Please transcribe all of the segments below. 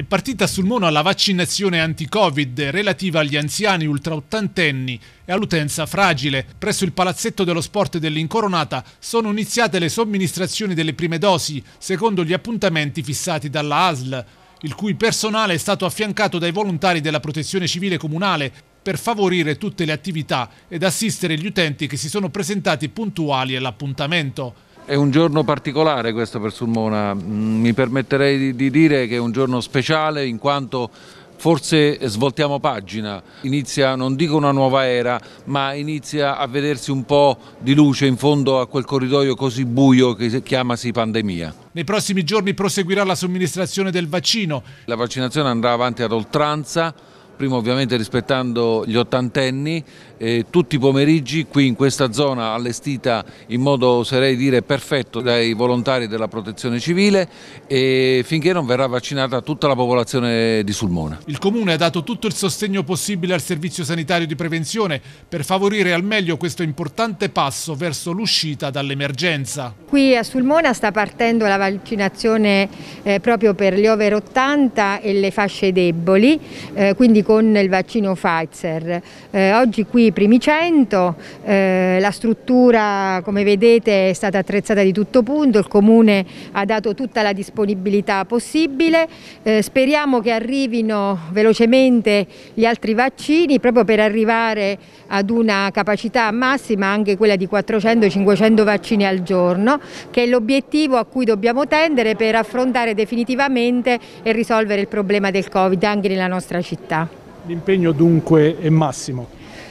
È partita sul mono la vaccinazione anti-Covid relativa agli anziani ultraottantenni e all'utenza fragile. Presso il palazzetto dello sport dell'Incoronata sono iniziate le somministrazioni delle prime dosi, secondo gli appuntamenti fissati dalla ASL il cui personale è stato affiancato dai volontari della Protezione Civile Comunale per favorire tutte le attività ed assistere gli utenti che si sono presentati puntuali all'appuntamento. È un giorno particolare questo per Sulmona, mm, mi permetterei di, dire che è un giorno speciale in quanto forse svoltiamo pagina, inizia non dico una nuova era, ma inizia a vedersi un po' di luce in fondo a quel corridoio così buio che chiamasi pandemia. Nei prossimi giorni proseguirà la somministrazione del vaccino. La vaccinazione andrà avanti ad oltranza prima ovviamente rispettando gli ottantenni, eh, tutti i pomeriggi qui in questa zona allestita in modo oserei dire perfetto dai volontari della protezione civile e finché non verrà vaccinata tutta la popolazione di Sulmona. Il Comune ha dato tutto il sostegno possibile al servizio sanitario di prevenzione per favorire al meglio questo importante passo verso l'uscita dall'emergenza. Qui a Sulmona sta partendo la vaccinazione eh, proprio per gli over 80 e le fasce deboli, eh, quindi con il vaccino Pfizer. Eh, oggi qui i primi 100, eh, la struttura come vedete è stata attrezzata di tutto punto, il Comune ha dato tutta la disponibilità possibile, eh, speriamo che arrivino velocemente gli altri vaccini proprio per arrivare ad una capacità massima anche quella di 400-500 vaccini al giorno che è l'obiettivo a cui dobbiamo tendere per affrontare definitivamente e risolvere il problema del Covid anche nella nostra città. L'impegno dunque è massimo.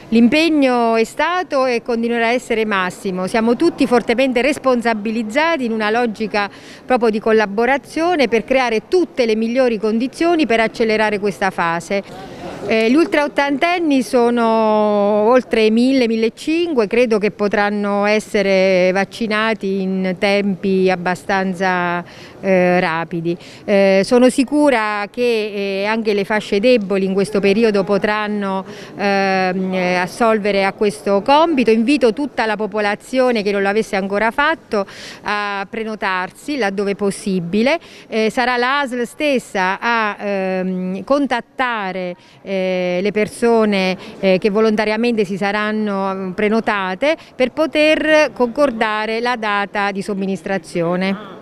L'impegno è stato e continuerà a essere massimo, siamo tutti fortemente responsabilizzati in una logica proprio di collaborazione per creare tutte le migliori condizioni per accelerare questa fase. Eh, gli ultra ottantenni sono oltre 1000-1500, credo che potranno essere vaccinati in tempi abbastanza eh, rapidi. Eh, sono sicura che eh, anche le fasce deboli in questo periodo potranno ehm, eh, assolvere a questo compito. Invito tutta la popolazione che non l'avesse ancora fatto a prenotarsi laddove possibile. Eh, sarà l'ASL stessa a ehm, contattare eh, eh, le persone eh, che volontariamente si saranno mm, prenotate per poter concordare la data di somministrazione.